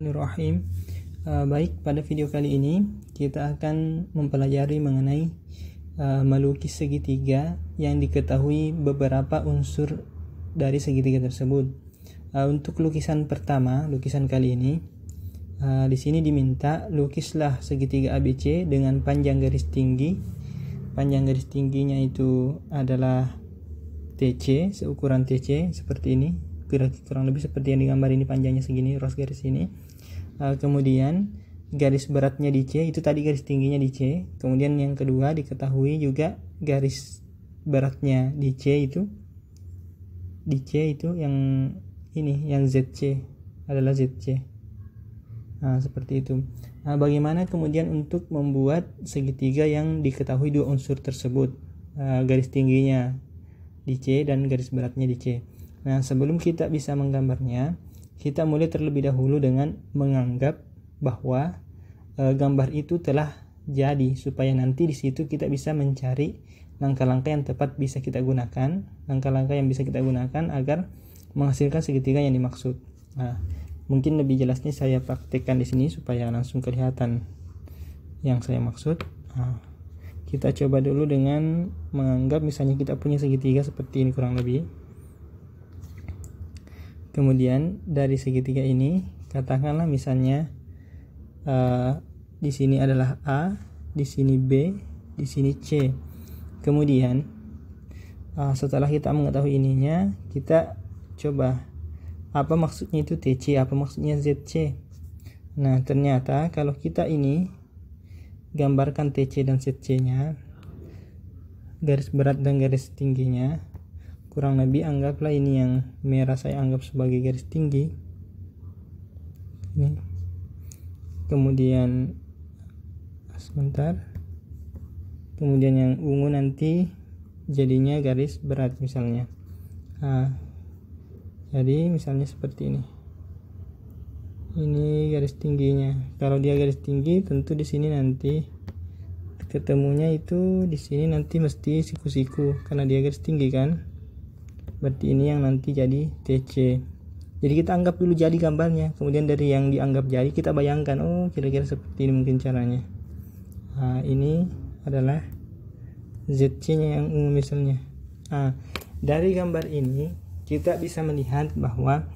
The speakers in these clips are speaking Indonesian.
Bismillahirrahmanirrahim. Rahim, uh, baik, pada video kali ini kita akan mempelajari mengenai uh, melukis segitiga yang diketahui beberapa unsur dari segitiga tersebut. Uh, untuk lukisan pertama, lukisan kali ini, di sini diminta lukislah segitiga ABC dengan panjang garis tinggi. Panjang garis tingginya itu adalah TC, seukuran TC seperti ini, kurang lebih seperti yang digambar ini panjangnya segini, ros garis ini kemudian garis beratnya di C itu tadi garis tingginya di C kemudian yang kedua diketahui juga garis beratnya di C itu di C itu yang ini yang ZC adalah ZC nah, seperti itu nah bagaimana kemudian untuk membuat segitiga yang diketahui dua unsur tersebut eh, garis tingginya di C dan garis beratnya di C nah sebelum kita bisa menggambarnya kita mulai terlebih dahulu dengan menganggap bahwa e, gambar itu telah jadi supaya nanti di situ kita bisa mencari langkah-langkah yang tepat bisa kita gunakan, langkah-langkah yang bisa kita gunakan agar menghasilkan segitiga yang dimaksud. Nah, mungkin lebih jelasnya saya praktekkan di sini supaya langsung kelihatan yang saya maksud. Nah, kita coba dulu dengan menganggap misalnya kita punya segitiga seperti ini kurang lebih. Kemudian dari segitiga ini katakanlah misalnya uh, di sini adalah A, di sini B, di sini C. Kemudian uh, setelah kita mengetahui ininya, kita coba apa maksudnya itu TC, apa maksudnya ZC. Nah, ternyata kalau kita ini gambarkan TC dan ZC-nya garis berat dan garis tingginya kurang lebih anggaplah ini yang merah saya anggap sebagai garis tinggi ini kemudian ah, sebentar kemudian yang ungu nanti jadinya garis berat misalnya nah, jadi misalnya seperti ini ini garis tingginya kalau dia garis tinggi tentu di sini nanti ketemunya itu di sini nanti mesti siku-siku karena dia garis tinggi kan berarti ini yang nanti jadi TC jadi kita anggap dulu jadi gambarnya kemudian dari yang dianggap jadi kita bayangkan oh kira-kira seperti ini mungkin caranya nah, ini adalah ZC nya yang ungu misalnya nah, dari gambar ini kita bisa melihat bahwa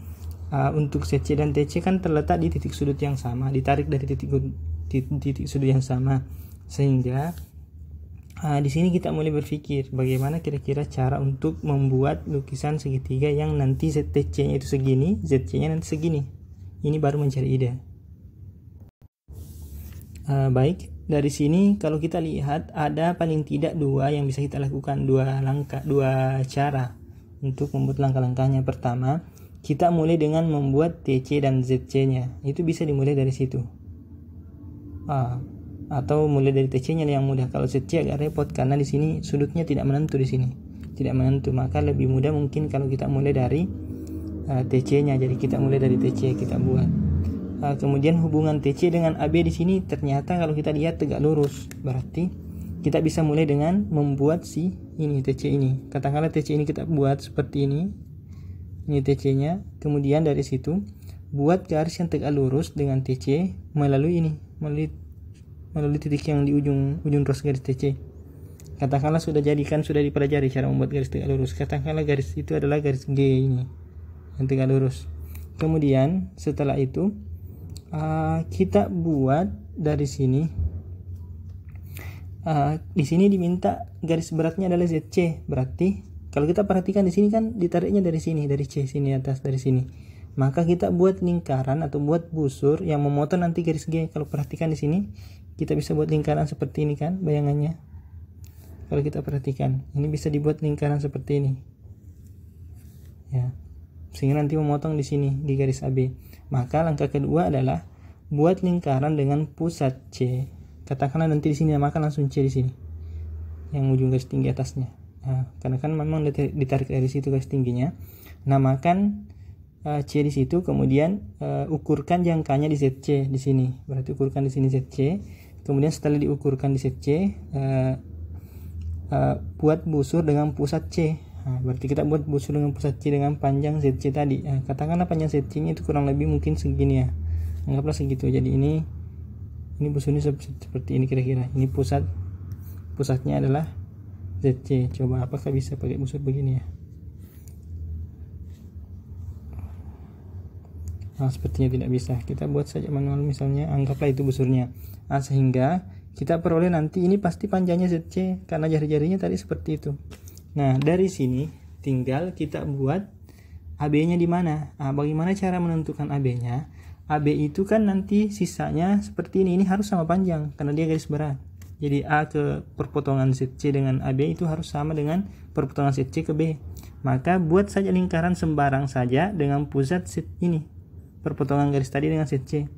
uh, untuk ZC dan TC kan terletak di titik sudut yang sama ditarik dari titik titik, titik sudut yang sama sehingga Nah, di sini kita mulai berpikir bagaimana kira-kira cara untuk membuat lukisan segitiga yang nanti ZTC-nya itu segini, ZC-nya nanti segini. Ini baru mencari ide. Uh, baik, dari sini kalau kita lihat ada paling tidak dua yang bisa kita lakukan dua langkah, dua cara untuk membuat langkah-langkahnya. Pertama, kita mulai dengan membuat TC dan ZC-nya. Itu bisa dimulai dari situ. Uh, atau mulai dari TC-nya yang mudah. Kalau C agak repot karena di sini sudutnya tidak menentu di sini. Tidak menentu, maka lebih mudah mungkin kalau kita mulai dari uh, eh, TC-nya. Jadi kita mulai dari TC kita buat. Uh, kemudian hubungan TC dengan AB di sini ternyata kalau kita lihat tegak lurus. Berarti kita bisa mulai dengan membuat si ini TC ini. Katakanlah TC ini kita buat seperti ini. Ini TC-nya. Kemudian dari situ buat garis yang tegak lurus dengan TC melalui ini, melalui melalui titik yang di ujung ujung terus garis TC. Katakanlah sudah jadikan sudah dipelajari cara membuat garis tegak lurus. Katakanlah garis itu adalah garis G ini yang tegak lurus. Kemudian setelah itu uh, kita buat dari sini. Uh, di sini diminta garis beratnya adalah ZC, berarti kalau kita perhatikan di sini kan ditariknya dari sini, dari C sini atas dari sini. Maka kita buat lingkaran atau buat busur yang memotong nanti garis G. Kalau perhatikan di sini, kita bisa buat lingkaran seperti ini kan bayangannya kalau kita perhatikan ini bisa dibuat lingkaran seperti ini ya sehingga nanti memotong di sini di garis AB maka langkah kedua adalah buat lingkaran dengan pusat C katakanlah nanti di sini maka langsung C di sini yang ujung garis tinggi atasnya nah, karena kan memang ditarik dari situ garis tingginya namakan uh, C di situ kemudian uh, ukurkan jangkanya di ZC di sini berarti ukurkan di sini ZC Kemudian setelah diukurkan di set C, uh, uh, buat busur dengan pusat C. Nah, berarti kita buat busur dengan pusat C dengan panjang set C tadi. Nah, katakanlah panjang C nya itu kurang lebih mungkin segini ya. Anggaplah segitu. Jadi ini ini busurnya seperti ini kira-kira. Ini pusat pusatnya adalah C. Coba apakah bisa pakai busur begini ya? nah, sepertinya tidak bisa kita buat saja manual misalnya anggaplah itu busurnya nah, sehingga kita peroleh nanti ini pasti panjangnya ZC karena jari-jarinya tadi seperti itu nah dari sini tinggal kita buat AB nya di mana nah, bagaimana cara menentukan AB nya AB itu kan nanti sisanya seperti ini ini harus sama panjang karena dia garis berat jadi A ke perpotongan ZC dengan AB itu harus sama dengan perpotongan ZC ke B maka buat saja lingkaran sembarang saja dengan pusat ini perpotongan garis tadi dengan set C.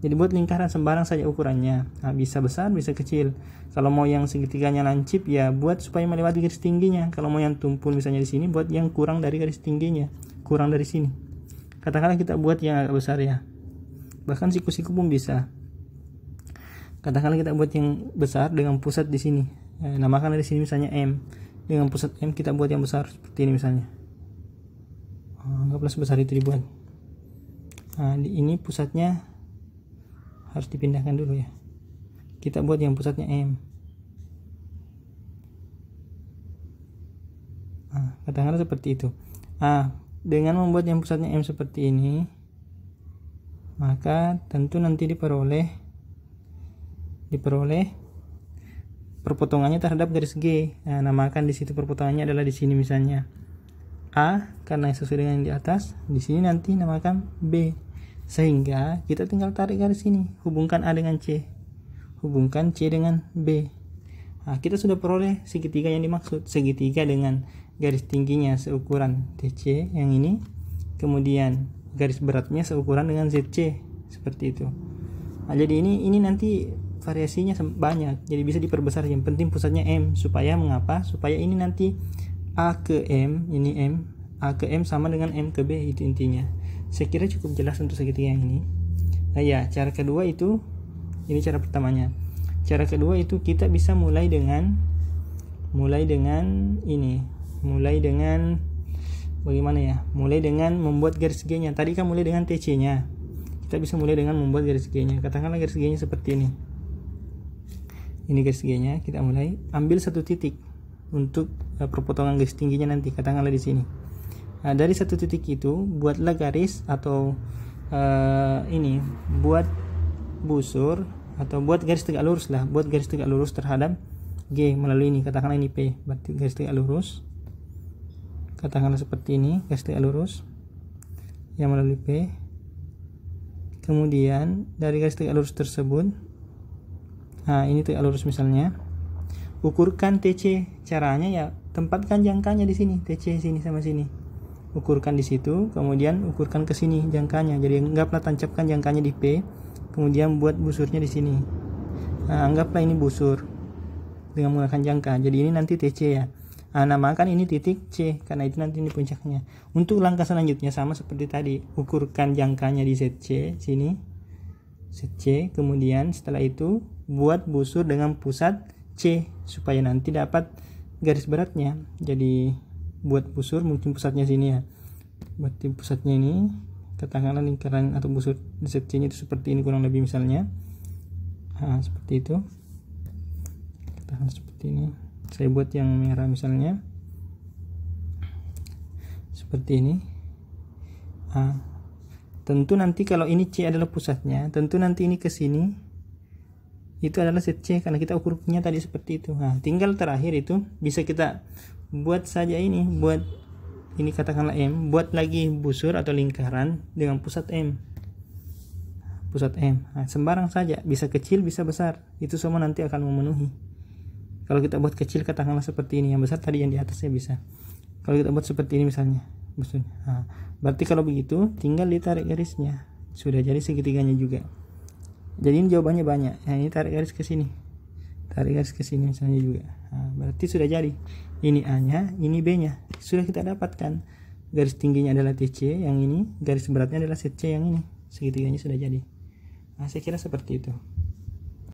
Jadi buat lingkaran sembarang saja ukurannya. Nah, bisa besar, bisa kecil. Kalau mau yang segitiganya lancip ya buat supaya melewati garis tingginya. Kalau mau yang tumpul misalnya di sini buat yang kurang dari garis tingginya, kurang dari sini. Katakanlah kita buat yang agak besar ya. Bahkan siku-siku pun bisa. Katakanlah kita buat yang besar dengan pusat di sini. Nah, namakan dari sini misalnya M. Dengan pusat M kita buat yang besar seperti ini misalnya. Anggaplah oh, sebesar itu dibuat nah ini pusatnya harus dipindahkan dulu ya kita buat yang pusatnya M nah, katakanlah seperti itu nah, dengan membuat yang pusatnya M seperti ini maka tentu nanti diperoleh diperoleh perpotongannya terhadap garis G nah, namakan di situ perpotongannya adalah di sini misalnya A karena sesuai dengan yang di atas di sini nanti namakan B sehingga kita tinggal tarik garis ini, hubungkan A dengan C. Hubungkan C dengan B. Nah, kita sudah peroleh segitiga yang dimaksud, segitiga dengan garis tingginya seukuran dc yang ini, kemudian garis beratnya seukuran dengan ZC seperti itu. Nah, jadi ini ini nanti variasinya banyak jadi bisa diperbesar yang penting pusatnya M supaya mengapa supaya ini nanti A ke M ini M A ke M sama dengan M ke B itu intinya saya kira cukup jelas untuk segitiga ini nah ya cara kedua itu ini cara pertamanya cara kedua itu kita bisa mulai dengan mulai dengan ini mulai dengan bagaimana ya mulai dengan membuat garis G nya tadi kan mulai dengan TC nya kita bisa mulai dengan membuat garis G nya katakanlah garis G nya seperti ini ini garis G nya kita mulai ambil satu titik untuk eh, perpotongan garis tingginya nanti katakanlah di sini Nah, dari satu titik itu buatlah garis atau uh, ini buat busur atau buat garis tegak lurus lah, buat garis tegak lurus terhadap G melalui ini, katakanlah ini P, berarti garis tegak lurus. Katakanlah seperti ini, garis tegak lurus yang melalui P. Kemudian dari garis tegak lurus tersebut nah ini tegak lurus misalnya ukurkan TC caranya ya tempatkan jangkanya di sini TC sini sama sini ukurkan di situ kemudian ukurkan ke sini jangkanya jadi anggaplah tancapkan jangkanya di P kemudian buat busurnya di sini nah, anggaplah ini busur dengan menggunakan jangka jadi ini nanti TC ya nah, namakan ini titik C karena itu nanti ini puncaknya untuk langkah selanjutnya sama seperti tadi ukurkan jangkanya di set C sini set C kemudian setelah itu buat busur dengan pusat C supaya nanti dapat garis beratnya jadi buat busur mungkin pusatnya sini ya buat pusatnya ini katakanlah lingkaran atau busur di C itu seperti ini kurang lebih misalnya nah, seperti itu katakan seperti ini saya buat yang merah misalnya seperti ini nah, tentu nanti kalau ini C adalah pusatnya tentu nanti ini ke sini itu adalah set C karena kita ukurnya tadi seperti itu nah tinggal terakhir itu bisa kita buat saja ini buat ini katakanlah M buat lagi busur atau lingkaran dengan pusat M pusat M nah, sembarang saja bisa kecil bisa besar itu semua nanti akan memenuhi kalau kita buat kecil katakanlah seperti ini yang besar tadi yang di atasnya bisa kalau kita buat seperti ini misalnya busurnya nah, berarti kalau begitu tinggal ditarik garisnya sudah jadi segitiganya juga jadi ini jawabannya banyak nah, ini tarik garis ke sini tarik garis ke sini misalnya juga nah, berarti sudah jadi ini A nya ini B nya sudah kita dapatkan garis tingginya adalah TC yang ini garis beratnya adalah CC, yang ini segitiganya sudah jadi nah saya kira seperti itu